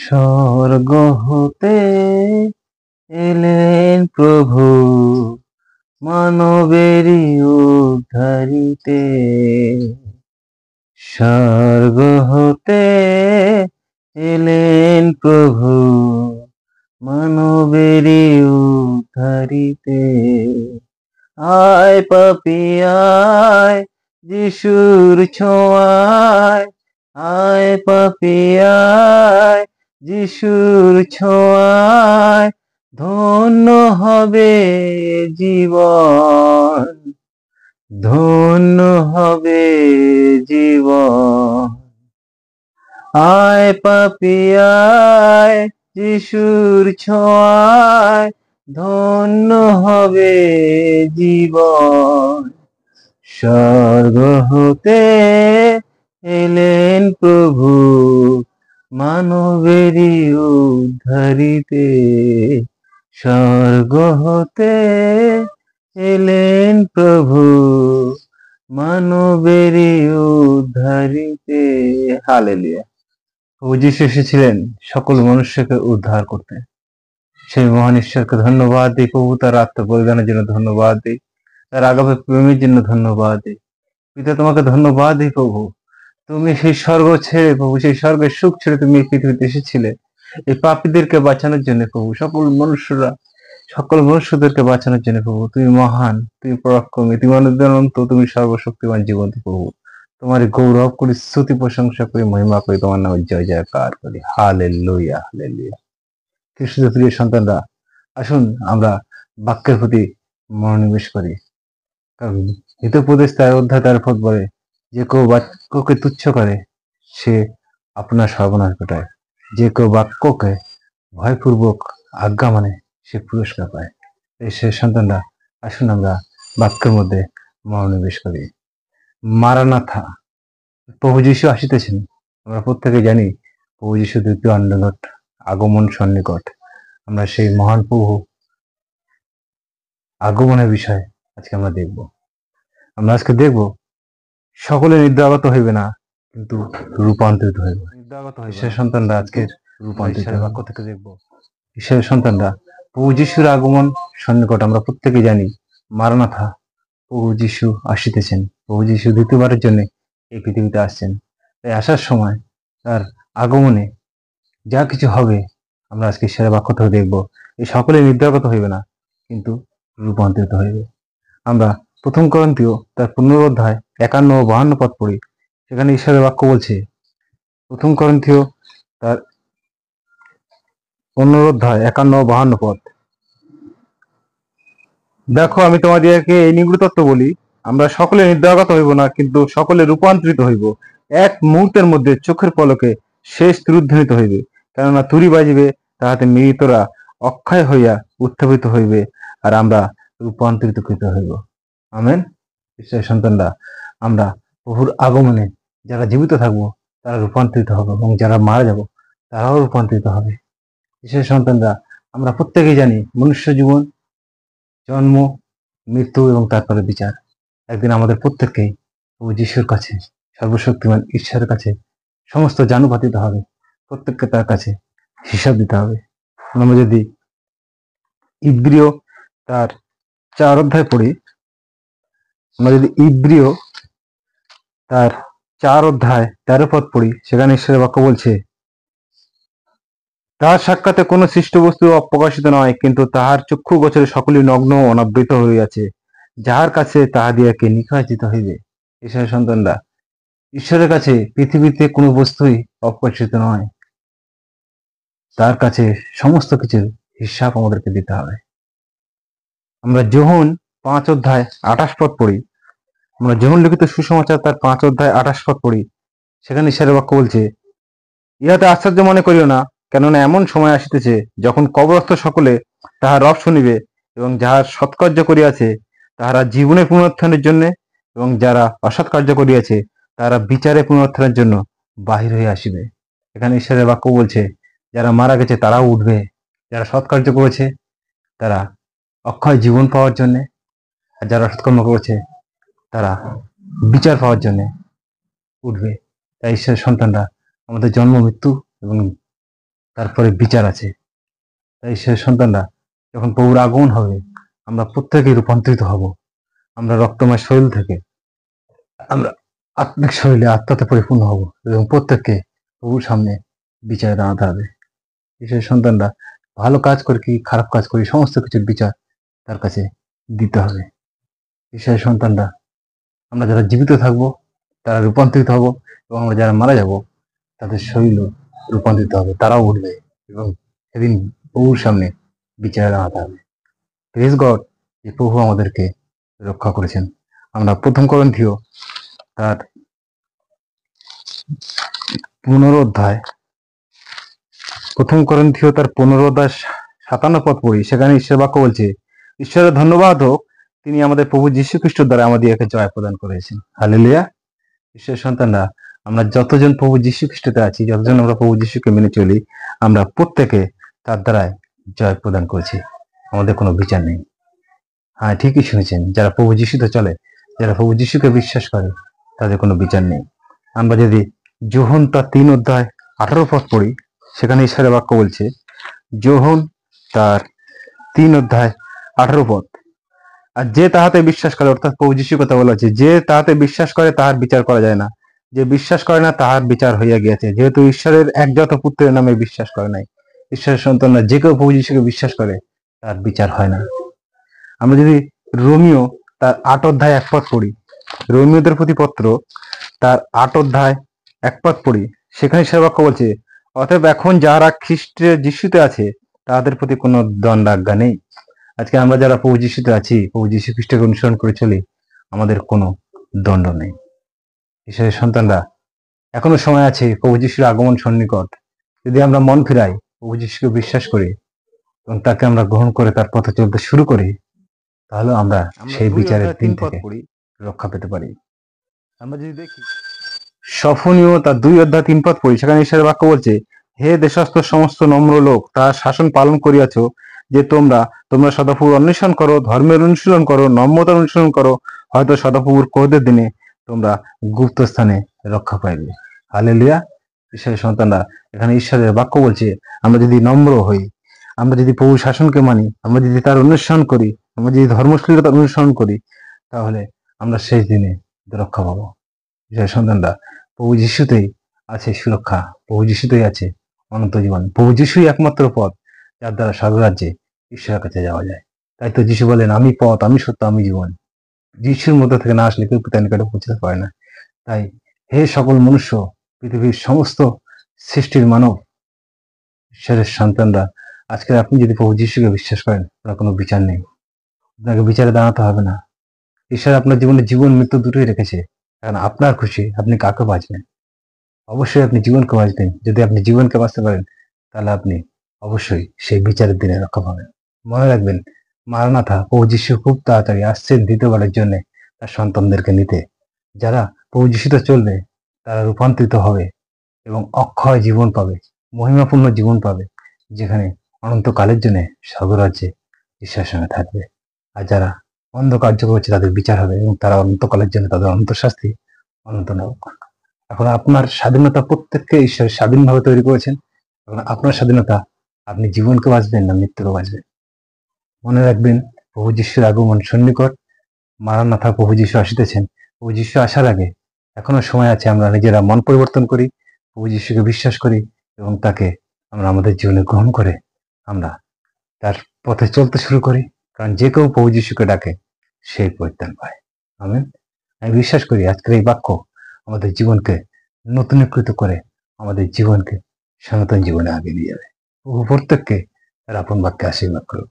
স্বর্গ হতে এলেন প্রভু মানবেরই উদ্ধারিতে স্বর্গ হতে এলেন প্রভু মানবেরই উদ্ধারিতে আয় পাপিয়ায় যিশুর ছোঁয়ায় আয় পাপিয়ায় যিশুর ছোঁয়ায় ধন্য হবে জীবন ধন্য হবে জীবন আয় পাপিয়ায় যিশুর ছোঁয়ায় ধন্য হবে জীবন স্বর্গ হতে এলেন প্রভু মানবেরই উদ্ধারিতে স্বর্গ হতে এলেন প্রভু মানবেরই উদ্ধারিতে হালেলিয়া প্রভু এসেছিলেন সকল মনুষ্যকে উদ্ধার করতে সেই মহান ঈশ্বরকে ধন্যবাদ দিই প্রভু তার আত্মবলিদানের জন্য ধন্যবাদ দিই তার আগামী প্রেমের জন্য ধন্যবাদ দিই পিতা তোমাকে ধন্যবাদ দিই প্রভু তুমি সেই স্বর্গ ছেড়ে প্রভু সেই স্বর্গের সুখ ছেড়ে তুমি এই পৃথিবীতে এসেছিলে এই পাপীদেরকে বাঁচানোর জন্য প্রভু সকল মনুষ্যরা সকল মনুষ্যদেরকে বাঁচানোর জন্য প্রভু তুমি মহান তুমি পরাক্রমী তুমি অনন্ত তুমি সর্বশক্তিমান জীবন্ত প্রভু তোমার গৌরব করি স্তুতি প্রশংসা করি মহিমা করি তোমার নামে জয় জয়কার করি হালে লইয়া হালে লইয়া কৃষ্ণ প্রিয় সন্তানরা আসুন আমরা বাক্যের প্রতি মনোনিবেশ করি কারণ হিতোপদেশ তার অধ্যায় তার ফল বলে যে কেউ বাক্যকে তুচ্ছ করে সে আপনার সর্বনাশ ঘটায় যে কেউ বাক্যকে ভয়পূর্বক আজ্ঞা মানে সে পুরস্কার পায় এই সে সন্তানরা আসুন আমরা বাক্যের মধ্যে মনোনিবেশ করি মারানাথা প্রভু যিশু আসিতেছেন আমরা প্রত্যেকে জানি প্রভু যিশু দ্বিতীয় আন্ডালট আগমন সন্নিকট আমরা সেই মহান প্রভু আগমনের বিষয়ে আজকে আমরা দেখব আমরা আজকে দেখব সকলে নিদ্রাগত হইবে না কিন্তু রূপান্তরিত হইবে নিদ্রাগত হইবে সন্তানরা আজকের রূপান্তরিত বাক্য থেকে দেখব ঈশ্বরের সন্তানরা প্রভু যিশুর আগমন সন্নিকট আমরা প্রত্যেকে জানি মারানাথা প্রভু যিশু আসিতেছেন প্রভু যিশু দ্বিতীয়বারের জন্য এই পৃথিবীতে আসছেন তাই আসার সময় তার আগমনে যা কিছু হবে আমরা আজকে ঈশ্বরের বাক্য থেকে দেখব এই সকলে নিদ্রাগত হইবে না কিন্তু রূপান্তরিত হইবে আমরা প্রথম করন্তীয় তার পুনরোধ্যায় একান্ন ও বাহান্ন পদ পড়ি সেখানে ঈশ্বরের বাক্য বলছে প্রথম করন্তীয় তার পুনরোধ্যায় একান্ন ও বাহান্ন পদ দেখো আমি তোমাদেরকে এই নিগুড় তত্ত্ব বলি আমরা সকলে নির্দয়াগত হইব না কিন্তু সকলে রূপান্তরিত হইব এক মুহূর্তের মধ্যে চোখের পলকে শেষ তুরুদ্ধনিত হইবে কেননা তুরি বাজিবে তাহাতে মৃতরা অক্ষয় হইয়া উত্থাপিত হইবে আর আমরা রূপান্তরিত কৃত হইব আমেন ঈশ্বরের সন্তানরা আমরা প্রভুর আগমনে যারা জীবিত থাকবো তারা রূপান্তরিত হবে এবং যারা মারা যাব তারাও রূপান্তরিত হবে ঈশ্বরের সন্তানরা আমরা প্রত্যেকেই জানি মনুষ্য জীবন জন্ম মৃত্যু এবং তারপরে বিচার একদিন আমাদের প্রত্যেককেই প্রভু যিশুর কাছে সর্বশক্তিমান ঈশ্বরের কাছে সমস্ত জানুপাতিত হবে প্রত্যেককে তার কাছে হিসাব দিতে হবে আমরা যদি ইব্রিয় তার চার অধ্যায় পড়ি আমরা যদি ইব্রিয় তার চার অধ্যায় তেরো পথ পড়ি সেখানে ঈশ্বরের বাক্য বলছে তাহার সাক্ষাতে কোনো সৃষ্ট বস্তু অপ্রকাশিত নয় কিন্তু তাহার চক্ষু গোচরে সকলই নগ্ন অনাবৃত হইয়াছে যাহার কাছে তাহা তাহাদিয়াকে নিখাচিত হইবে ঈশ্বরের সন্তানরা ঈশ্বরের কাছে পৃথিবীতে কোনো বস্তুই অপ্রকাশিত নয় তার কাছে সমস্ত কিছুর হিসাব আমাদেরকে দিতে হবে আমরা যখন পাঁচ অধ্যায় আঠাশ পদ পড়ি আমরা যেমন লিখিত সুসমাচার তার পাঁচ অধ্যায় আঠাশ পদ পড়ি সেখানে ঈশ্বরের বাক্য বলছে ইহাতে আশ্চর্য মনে করিও না কেননা এমন সময় আসিতেছে যখন কবরস্থ সকলে তাহার রব শুনিবে এবং যাহার সৎকার্য করিয়াছে তাহারা জীবনে পুনরুত্থানের জন্য এবং যারা অসৎ কার্য করিয়াছে তারা বিচারে পুনরুত্থানের জন্য বাহির হয়ে আসিবে এখানে ঈশ্বরের বাক্য বলছে যারা মারা গেছে তারাও উঠবে যারা সৎকার্য করেছে তারা অক্ষয় জীবন পাওয়ার জন্যে আর যারা সৎকর্ম করেছে তারা বিচার পাওয়ার জন্য উঠবে তাই ঈশ্বরের সন্তানরা আমাদের জন্ম মৃত্যু এবং তারপরে বিচার আছে তাই ঈশ্বরের সন্তানরা যখন প্রভুর আগমন হবে আমরা প্রত্যেকেই রূপান্তরিত হব আমরা রক্তময় শরীর থেকে আমরা আত্মিক শরীরে আত্মাতে পরিপূর্ণ হব এবং প্রত্যেককে প্রভুর সামনে বিচারে দাঁড়াতে হবে ঈশ্বরের সন্তানরা ভালো কাজ করে কি খারাপ কাজ করি সমস্ত কিছুর বিচার তার কাছে দিতে হবে ঈশ্বরের সন্তানরা আমরা যারা জীবিত থাকব তারা রূপান্তরিত হব এবং আমরা যারা মারা যাব তাদের শরীর রূপান্তরিত হবে তারাও উঠবে এবং সেদিন প্রভুর সামনে বিচারে দাঁড়াতে হবে প্রেস গড যে প্রভু আমাদেরকে রক্ষা করেছেন আমরা প্রথম করন্থীয় তার পুনরোধ্যায় প্রথম করন্থীয় তার পুনরোধ্যায় সাতান্ন পথ পড়ি সেখানে ঈশ্বর বাক্য বলছে ঈশ্বরের ধন্যবাদ হোক তিনি আমাদের প্রভু যীশু খ্রিস্ট দ্বারা আমাদেরকে জয় প্রদান করেছেন হালেলিয়া ঈশ্বর সন্তানরা আমরা যতজন প্রভু যীশু খ্রিস্টতে আছি যতজন আমরা প্রভু যীশুকে মেনে চলি আমরা প্রত্যেকে তার দ্বারায় জয় প্রদান করেছি আমাদের কোনো বিচার নেই হ্যাঁ ঠিকই শুনেছেন যারা প্রভু যীশুতে চলে যারা প্রভু যীশুকে বিশ্বাস করে তাদের কোনো বিচার নেই আমরা যদি যোহন তার তিন অধ্যায় আঠারো পথ পড়ি সেখানে ঈশ্বরের বাক্য বলছে যোহন তার তিন অধ্যায় আঠারো পথ আর যে তাহাতে বিশ্বাস করে অর্থাৎ পৌজিসি কথা বলা হচ্ছে যে তাহাতে বিশ্বাস করে তাহার বিচার করা যায় না যে বিশ্বাস করে না তাহার বিচার হইয়া গিয়েছে যেহেতু ঈশ্বরের একজাত পুত্রের নামে বিশ্বাস করে নাই ঈশ্বরের সন্তান না যে কেউ প্রভু বিশ্বাস করে তার বিচার হয় না আমরা যদি রোমিও তার আট অধ্যায় এক পথ পড়ি রোমিওদের প্রতি পত্র তার আট অধ্যায় এক পথ পড়ি সেখানে সেবাক্য বলছে অতএব এখন যারা খ্রিস্টের যিশুতে আছে তাদের প্রতি কোনো দণ্ডাজ্ঞা নেই আজকে আমরা যারা প্রভু যিশুতে আছি প্রভু যিশু খ্রিস্টকে অনুসরণ করে চলি আমাদের কোনো দণ্ড নেই ঈশ্বরের সন্তানরা এখনো সময় আছে প্রভু যিশুর আগমন সন্নিকট যদি আমরা মন ফিরাই প্রভু যিশুকে বিশ্বাস করি এবং তাকে আমরা গ্রহণ করে তার পথে চলতে শুরু করি তাহলে আমরা সেই বিচারের দিন থেকে রক্ষা পেতে পারি আমরা যদি দেখি সফনীয় তার দুই অধ্যায় তিন পথ পড়ি সেখানে ঈশ্বরের বাক্য বলছে হে দেশস্থ সমস্ত নম্র লোক তার শাসন পালন করিয়াছ যে তোমরা তোমরা সদাপুর অন্বেষণ করো ধর্মের অনুশীলন করো নম্রতার অনুশীলন করো হয়তো সদাপুর কোহদের দিনে তোমরা গুপ্ত স্থানে রক্ষা পাইবে হালে লুয়া ঈশ্বরের সন্তানরা এখানে ঈশ্বরের বাক্য বলছে আমরা যদি নম্র হই আমরা যদি প্রভু শাসনকে মানি আমরা যদি তার অনুসরণ করি আমরা যদি ধর্মশীলতার অনুসরণ করি তাহলে আমরা শেষ দিনে রক্ষা পাবো ঈশ্বরের সন্তানরা প্রভু যিশুতেই আছে সুরক্ষা প্রভু যিশুতেই আছে অনন্ত জীবন প্রভু যিশুই একমাত্র পথ যার দ্বারা স্বর্গরাজ্যে ঈশ্বরের কাছে যাওয়া যায় তাই তো যিশু বলেন আমি পথ আমি সত্য আমি জীবন যিশুর মধ্যে থেকে না আসলে কেউ পিতা নিকটে পৌঁছাতে পারে না তাই হে সকল মনুষ্য পৃথিবীর সমস্ত সৃষ্টির মানব ঈশ্বরের সন্তানরা আজকে আপনি যদি প্রভু যিশুকে বিশ্বাস করেন আপনার কোনো বিচার নেই আপনাকে বিচারে দাঁড়াতে হবে না ঈশ্বর আপনার জীবনে জীবন মৃত্যু দুটোই রেখেছে কারণ আপনার খুশি আপনি কাকে বাঁচবেন অবশ্যই আপনি জীবনকে বাঁচবেন যদি আপনি জীবনকে বাঁচতে পারেন তাহলে আপনি অবশ্যই সেই বিচারের দিনে রক্ষা পাবেন মনে রাখবেন মারানাথা প্রভু যিশু খুব তাড়াতাড়ি আসছেন দ্বিতীয়বারের জন্য তার সন্তানদেরকে নিতে যারা প্রভু যিশুতে চলবে তারা রূপান্তরিত হবে এবং অক্ষয় জীবন পাবে মহিমাপূর্ণ জীবন পাবে যেখানে অনন্তকালের জন্য স্বর্গরাজ্যে ঈশ্বরের সঙ্গে থাকবে আর যারা অন্ধ কার্য করছে তাদের বিচার হবে এবং তারা অনন্তকালের জন্য তাদের অন্তঃশাস্তি শাস্তি অনন্ত এখন আপনার স্বাধীনতা প্রত্যেককে ঈশ্বর স্বাধীনভাবে তৈরি করেছেন এখন আপনার স্বাধীনতা আপনি জীবনকে বাঁচবেন না মৃত্যুকে বাঁচবেন মনে রাখবেন প্রভু যিশুর আগমন সন্নিকট থাক প্রভু যিশু আসিতেছেন প্রভু যিশু আসার আগে এখনো সময় আছে আমরা নিজেরা মন পরিবর্তন করি প্রভু যিশুকে বিশ্বাস করি এবং তাকে আমরা আমাদের জীবনে গ্রহণ করে আমরা তার পথে চলতে শুরু করি কারণ যে কেউ প্রভু যিশুকে ডাকে সেই পরিত্রাণ পায় আমি আমি বিশ্বাস করি আজকের এই বাক্য আমাদের জীবনকে নতুনীকৃত করে আমাদের জীবনকে সনাতন জীবনে আগে নিয়ে যাবে প্রত্যেককে তার আপন বাক্যে আশীর্বাদ করুক